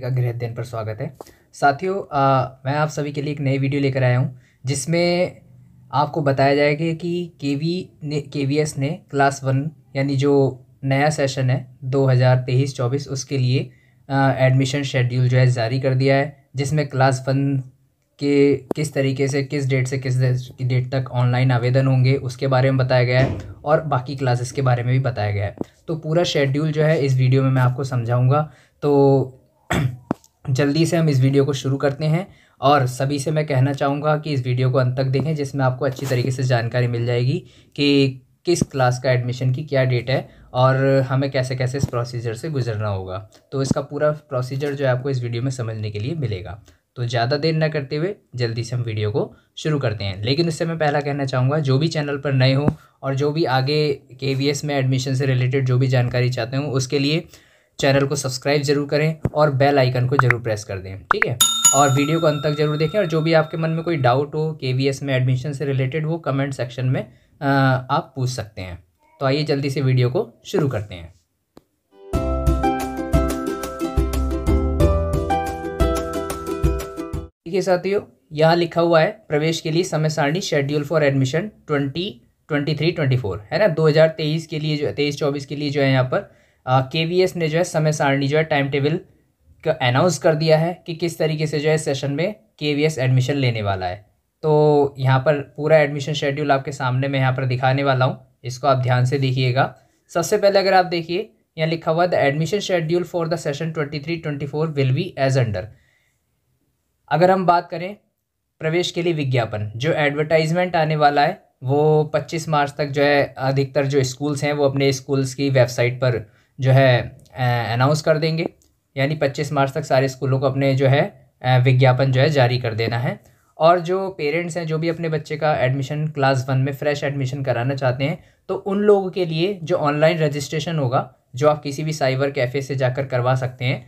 का गृह अध्ययन पर स्वागत है साथियों मैं आप सभी के लिए एक नई वीडियो लेकर आया हूँ जिसमें आपको बताया जाएगा कि के वी ने के वी एस ने क्लास वन यानी जो नया सेशन है 2023-24 उसके लिए एडमिशन शेड्यूल जो है जारी कर दिया है जिसमें क्लास वन के किस तरीके से किस डेट से किस डेट तक ऑनलाइन आवेदन होंगे उसके बारे में बताया गया है और बाकी क्लासेस के बारे में भी बताया गया है तो पूरा शेड्यूल जो है इस वीडियो में मैं आपको समझाऊंगा तो जल्दी से हम इस वीडियो को शुरू करते हैं और सभी से मैं कहना चाहूँगा कि इस वीडियो को अंत तक देखें जिसमें आपको अच्छी तरीके से जानकारी मिल जाएगी कि किस क्लास का एडमिशन की क्या डेट है और हमें कैसे कैसे इस प्रोसीजर से गुजरना होगा तो इसका पूरा प्रोसीजर जो है आपको इस वीडियो में समझने के लिए मिलेगा तो ज़्यादा देर ना करते हुए जल्दी से हम वीडियो को शुरू करते हैं लेकिन उससे मैं पहला कहना चाहूँगा जो भी चैनल पर नए हो और जो भी आगे के में एडमिशन से रिलेटेड जो भी जानकारी चाहते हो उसके लिए चैनल को सब्सक्राइब जरूर करें और बेल आइकन को जरूर प्रेस कर दें ठीक है और वीडियो को अंत तक जरूर देखें और जो भी आपके मन में कोई डाउट हो के में एडमिशन से रिलेटेड वो कमेंट सेक्शन में आप पूछ सकते हैं तो आइए जल्दी से वीडियो को शुरू करते हैं ठीक है साथियों यहाँ लिखा हुआ है प्रवेश के लिए समय सारणी schedule for admission twenty twenty three twenty four है ना दो हज़ार तेईस के लिए जो तेईस चौबीस के लिए जो है यहाँ पर के वी एस ने जो है समय सारणी जो है टाइम टेबल का अनाउंस कर दिया है कि किस तरीके से जो है सेशन में के वी एस एडमिशन लेने वाला है तो यहाँ पर पूरा एडमिशन शेड्यूल आपके सामने मैं यहाँ पर दिखाने वाला हूँ इसको आप ध्यान से देखिएगा सबसे पहले अगर आप देखिए यहाँ लिखा हुआ the admission schedule for the session twenty three twenty four will be as under अगर हम बात करें प्रवेश के लिए विज्ञापन जो एडवर्टाइजमेंट आने वाला है वो पच्चीस मार्च तक जो है अधिकतर जो स्कूल्स हैं वो अपने स्कूल्स की वेबसाइट पर जो है अनाउंस कर देंगे यानी पच्चीस मार्च तक सारे स्कूलों को अपने जो है विज्ञापन जो है जारी कर देना है और जो पेरेंट्स हैं जो भी अपने बच्चे का एडमिशन क्लास वन में फ़्रेश एडमिशन कराना चाहते हैं तो उन लोगों के लिए जो ऑनलाइन रजिस्ट्रेशन होगा जो आप किसी भी साइबर कैफ़े से जाकर करवा सकते हैं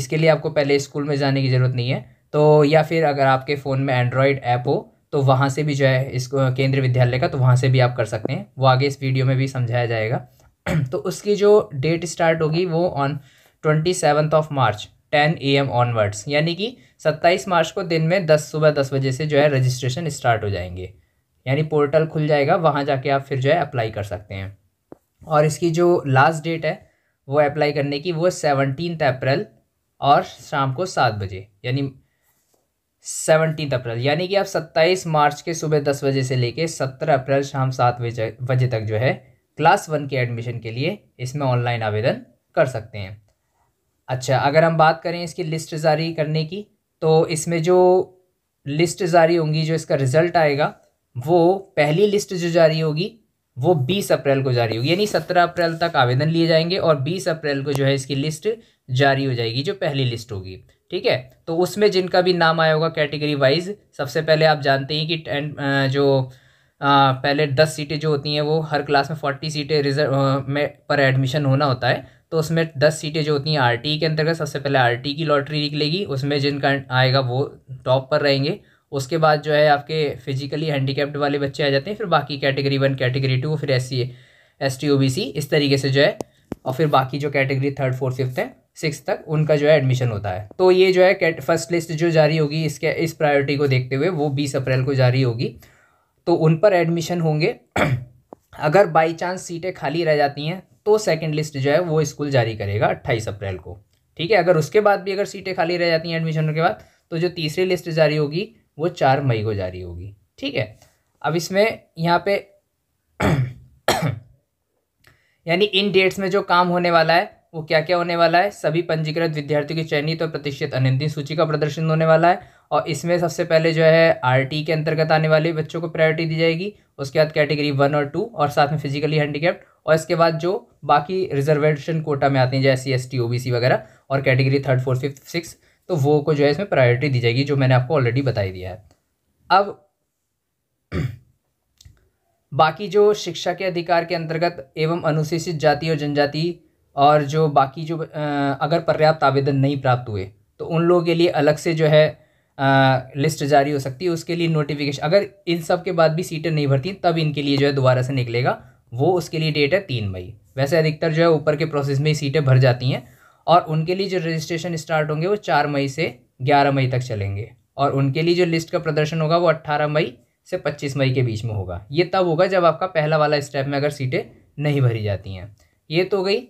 इसके लिए आपको पहले स्कूल में जाने की ज़रूरत नहीं है तो या फिर अगर आपके फ़ोन में एंड्रॉयड ऐप हो तो वहाँ से भी जो है इस केंद्रीय विद्यालय का तो वहाँ से भी आप कर सकते हैं वो आगे इस वीडियो में भी समझाया जाएगा तो उसकी जो डेट स्टार्ट होगी वो on twenty seventh of March ten A M onwards यानी कि सत्ताईस मार्च को दिन में दस सुबह दस बजे से जो है रजिस्ट्रेशन स्टार्ट हो जाएंगे यानी पोर्टल खुल जाएगा वहाँ जाके आप फिर जो है अप्लाई कर सकते हैं और इसकी जो लास्ट डेट है वो अप्लाई करने की वो सेवनटीन अप्रैल और शाम को सात बजे यानी सेवनटीन अप्रैल यानी कि आप सत्ताईस मार्च के सुबह दस बजे से लेके सत्रह अप्रैल शाम सात बजे बजे तक जो है क्लास वन के एडमिशन के लिए इसमें ऑनलाइन आवेदन कर सकते हैं अच्छा अगर हम बात करें इसकी लिस्ट जारी करने की तो इसमें जो लिस्ट जारी होंगी जो इसका रिज़ल्ट आएगा वो पहली लिस्ट जो जारी होगी वो 20 अप्रैल को जारी होगी यानी 17 अप्रैल तक आवेदन लिए जाएंगे और 20 अप्रैल को जो है इसकी लिस्ट जारी हो जाएगी जो पहली लिस्ट होगी ठीक है तो उसमें जिनका भी नाम आया होगा कैटेगरी वाइज सबसे पहले आप जानते हैं कि जो पहले दस सीटें जो होती हैं वो हर क्लास में फोर्टी सीटें रिजर्व में पर एडमिशन होना होता है तो उसमें दस सीटें जो होती हैं आर के अंतर्गत सबसे पहले आर की लॉटरी निकलेगी उसमें जिनका आएगा वो टॉप पर रहेंगे उसके बाद जो है आपके फिजिकली हैंडीकेप्ड वाले बच्चे आ जाते हैं फिर बाकी कैटेगरी वन कैटेगरी टू फिर S C S T O B C इस तरीके से जो है और फिर बाकी जो कैटेगरी थर्ड फोर्थ फिफ्थ है सिक्स तक उनका जो है एडमिशन होता है तो ये जो है फर्स्ट लिस्ट जो जारी होगी इसके इस प्रायोरिटी को देखते हुए वो बीस अप्रैल को जारी होगी तो उन पर एडमिशन होंगे अगर बाई चांस सीटें खाली रह जाती हैं तो सेकेंड लिस्ट जो है वो स्कूल जारी करेगा अट्ठाईस अप्रैल को ठीक है अगर उसके बाद भी अगर सीटें खाली रह जाती हैं एडमिशन के बाद तो जो तीसरी लिस्ट जारी होगी वो चार मई को जारी होगी ठीक है अब इसमें यहाँ पे यानी इन डेट्स में जो काम होने वाला है वो क्या क्या होने वाला है सभी पंजीकृत विद्यार्थियों की चयनित और प्रतिष्ठित अनंतिम सूची का प्रदर्शन होने वाला है और इसमें सबसे पहले जो है आर के अंतर्गत आने वाले बच्चों को प्रायोरिटी दी जाएगी उसके बाद कैटेगरी वन और टू और साथ में फिजिकली हैंडीकैप्ड और इसके बाद जो बाकी रिजर्वेशन कोटा में आते हैं जैसे एस टी ओ वगैरह और category third fourth fifth six तो वो को जो है इसमें प्रायोरिटी दी जाएगी जो मैंने आपको ऑलरेडी बताई दिया है अब बाकी जो शिक्षा के अधिकार के अंतर्गत एवं अनुसूचित जाति और जनजाति और जो बाकी जो अगर पर्याप्त आवेदन नहीं प्राप्त हुए तो उन लोगों के लिए अलग से जो है आ, लिस्ट जारी हो सकती है उसके लिए नोटिफिकेशन अगर इन सब के बाद भी सीटें नहीं भरती तब इनके लिए जो है दोबारा से निकलेगा वो उसके लिए डेट है तीन मई वैसे अधिकतर जो है ऊपर के प्रोसेस में ही सीटें भर जाती हैं और उनके लिए जो रजिस्ट्रेशन स्टार्ट होंगे वो चार मई से ग्यारह मई तक चलेंगे और उनके लिए जो लिस्ट का प्रदर्शन होगा वो अट्ठारह मई से पच्चीस मई के बीच में होगा ये तब होगा जब आपका पहला वाला स्टेप में अगर सीटें नहीं भरी जाती हैं ये तो हो गई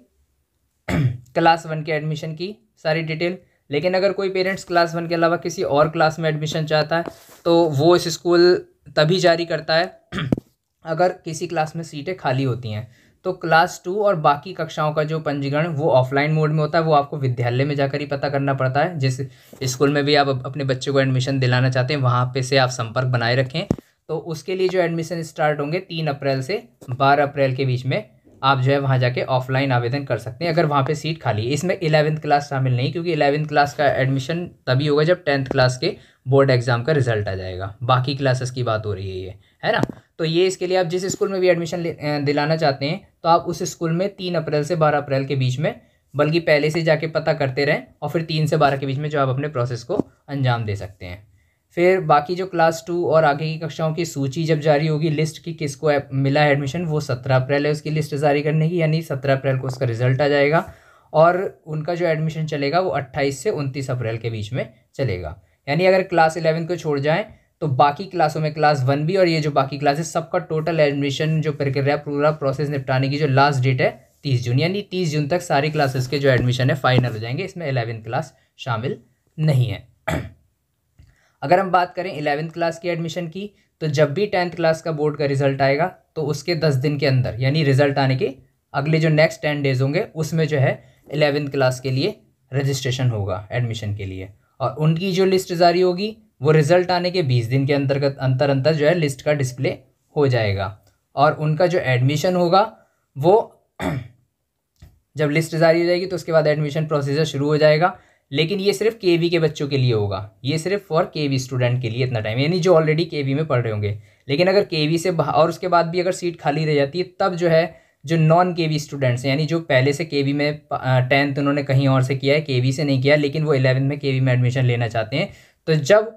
क्लास वन के एडमिशन की सारी डिटेल लेकिन अगर कोई पेरेंट्स क्लास वन के अलावा किसी और क्लास में एडमिशन चाहता है तो वो इस स्कूल तभी जारी करता है अगर किसी क्लास में सीटें खाली होती हैं तो क्लास टू और बाकी कक्षाओं का जो पंजीकरण वो ऑफलाइन मोड में होता है वो आपको विद्यालय में जाकर ही पता करना पड़ता है जिस स्कूल में भी आप अपने बच्चे को एडमिशन दिलाना चाहते हैं वहाँ पे से आप संपर्क बनाए रखें तो उसके लिए जो एडमिशन स्टार्ट होंगे तीन अप्रैल से बारह अप्रैल के बीच में आप जो है वहाँ जाके ऑफलाइन आवेदन कर सकते हैं अगर वहाँ पे सीट खाली है इसमें इलेवंथ क्लास शामिल नहीं क्योंकि इलेवंथ क्लास का एडमिशन तभी होगा जब टेंथ क्लास के बोर्ड एग्ज़ाम का रिजल्ट आ जाएगा बाकी क्लासेस की बात हो रही है ये है ना तो ये इसके लिए आप जिस स्कूल में भी एडमिशन दिलाना चाहते हैं तो आप उस स्कूल में तीन अप्रैल से बारह अप्रैल के बीच में बल्कि पहले से जाके पता करते रहें और फिर तीन से बारह के बीच में जो आप अपने प्रोसेस को अंजाम दे सकते हैं फिर बाकी जो क्लास टू और आगे की कक्षाओं की सूची जब जारी होगी लिस्ट की किसको मिला है एडमिशन वो सत्रह अप्रैल है उसकी लिस्ट जारी करने की यानी सत्रह अप्रैल को उसका रिजल्ट आ जाएगा और उनका जो एडमिशन चलेगा वो अट्ठाईस से उनतीस अप्रैल के बीच में चलेगा यानी अगर क्लास इलेवन को छोड़ जाएँ तो बाकी क्लासों में क्लास वन भी और ये जो बाकी क्लासेस सबका टोटल एडमिशन जो प्रक्रिया पूरा प्रोसेस निपटाने की जो लास्ट डेट है तीस जून यानी तीस जून तक सारी क्लासेस के जो एडमिशन है फाइनल हो जाएंगे इसमें एलेवन क्लास शामिल नहीं है अगर हम बात करें इलेवेंथ क्लास की एडमिशन की तो जब भी टेंथ क्लास का बोर्ड का रिजल्ट आएगा तो उसके दस दिन के अंदर यानी रिजल्ट आने के अगले जो नेक्स्ट टेन डेज होंगे उसमें जो है इलेवेंथ क्लास के लिए रजिस्ट्रेशन होगा एडमिशन के लिए और उनकी जो लिस्ट जारी होगी वो रिज़ल्ट आने के बीस दिन के अंतर्गत अंतर अंतर जो है लिस्ट का डिस्प्ले हो जाएगा और उनका जो एडमिशन होगा वो जब लिस्ट जारी हो जाएगी तो उसके बाद एडमिशन प्रोसीजर शुरू हो जाएगा लेकिन ये सिर्फ के के बच्चों के लिए होगा ये सिर्फ फॉर के स्टूडेंट के लिए इतना टाइम यानी जो ऑलरेडी के में पढ़ रहे होंगे लेकिन अगर के से और उसके बाद भी अगर सीट खाली रह जाती है तब जो है जो नॉन के वी स्टूडेंट्स हैं यानी जो पहले से के वी में टेंथ उन्होंने कहीं और से किया है के वी से नहीं किया लेकिन वो इलेवंथ में के वी में एडमिशन लेना चाहते हैं तो जब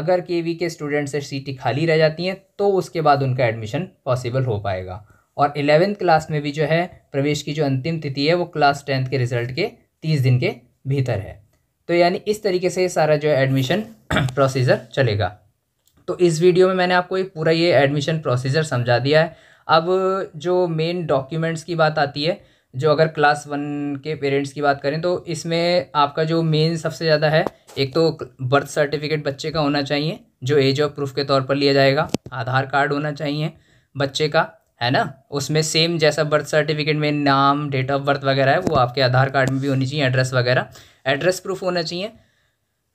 अगर के वी के स्टूडेंट से सीटें खाली रह जाती हैं तो उसके बाद उनका एडमिशन पॉसिबल हो पाएगा और एलेवेंथ क्लास में भी जो है प्रवेश की जो अंतिम तिथि है वो क्लास टेंथ के रिजल्ट के तीस दिन के भीतर है तो यानी इस तरीके से सारा जो है एडमिशन प्रोसीजर चलेगा तो इस वीडियो में मैंने आपको एक पूरा ये एडमिशन प्रोसीजर समझा दिया है अब जो मेन डॉक्यूमेंट्स की बात आती है जो अगर क्लास वन के पेरेंट्स की बात करें तो इसमें आपका जो मेन सबसे ज़्यादा है एक तो बर्थ सर्टिफिकेट बच्चे का होना चाहिए जो एज ऑफ प्रूफ के तौर पर लिया जाएगा आधार कार्ड होना चाहिए बच्चे का है ना उसमें सेम जैसा बर्थ सर्टिफिकेट में नाम डेट ऑफ बर्थ वगैरह है वो आपके आधार कार्ड में भी होनी चाहिए एड्रेस वगैरह एड्रेस प्रूफ होना चाहिए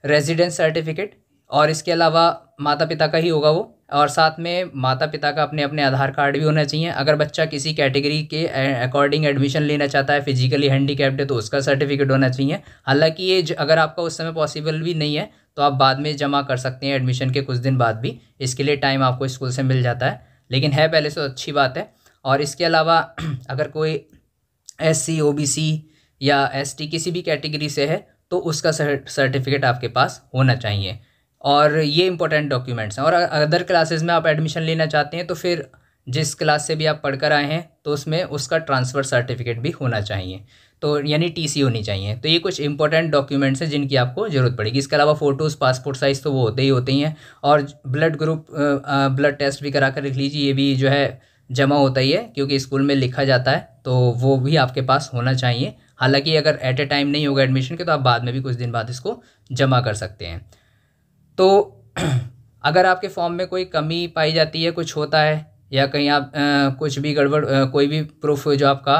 रेजिडेंस सर्टिफिकेट और इसके अलावा माता पिता का ही होगा वो और साथ में माता पिता का अपने अपने आधार कार्ड भी होना चाहिए अगर बच्चा किसी कैटेगरी के अकॉर्डिंग एडमिशन लेना चाहता है फिजिकली हैंडीकैप्ड है तो उसका सर्टिफिकेट होना चाहिए हालांकि ये अगर आपका उस समय पॉसिबल भी नहीं है तो आप बाद में जमा कर सकते हैं एडमिशन के कुछ दिन बाद भी इसके लिए टाइम आपको स्कूल से मिल जाता है लेकिन है पहले से तो अच्छी बात है और इसके अलावा अगर कोई एस सी ओ बी सी या एस टी किसी भी कैटेगरी से है तो उसका सर्टिफिकेट आपके पास होना चाहिए और ये इंपॉर्टेंट डॉक्यूमेंट्स हैं और अदर क्लासेस में आप एडमिशन लेना चाहते हैं तो फिर जिस क्लास से भी आप पढ़ कर आए हैं तो उसमें उसका ट्रांसफ़र सर्टिफिकेट भी होना चाहिए तो यानी टीसी होनी चाहिए तो ये कुछ इंपॉर्टेंट डॉक्यूमेंट्स हैं जिनकी आपको ज़रूरत पड़ेगी इसके अलावा फ़ोटोज़ पासपोर्ट साइज़ तो वो होते ही होते ही हैं और ब्लड ग्रुप ब्लड टेस्ट भी करा कर लिख लीजिए ये भी जो है जमा होता ही है क्योंकि स्कूल में लिखा जाता है तो वो भी आपके पास होना चाहिए हालांकि अगर एट ए टाइम नहीं होगा एडमिशन के तो आप बाद में भी कुछ दिन बाद इसको जमा कर सकते हैं तो अगर आपके फॉर्म में कोई कमी पाई जाती है कुछ होता है या कहीं आप आ, कुछ भी गड़बड़ कोई भी प्रूफ जो आपका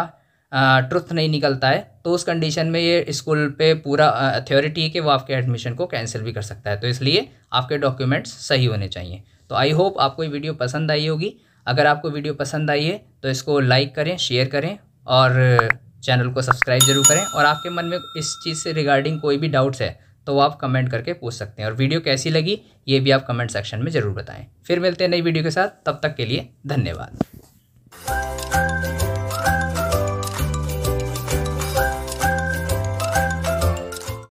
ट्रुथ नहीं निकलता है तो उस कंडीशन में ये स्कूल पे पूरा अथॉरिटी है कि वो आपके एडमिशन को कैंसिल भी कर सकता है तो इसलिए आपके डॉक्यूमेंट्स सही होने चाहिए तो आई होप आपको ये वीडियो पसंद आई होगी अगर आपको वीडियो पसंद आई है तो इसको लाइक करें शेयर करें और चैनल को सब्सक्राइब जरूर करें और आपके मन में इस चीज़ से रिगार्डिंग कोई भी डाउट्स है तो वो आप कमेंट करके पूछ सकते हैं और वीडियो कैसी लगी ये भी आप कमेंट सेक्शन में ज़रूर बताएं फिर मिलते हैं नई वीडियो के साथ तब तक के लिए धन्यवाद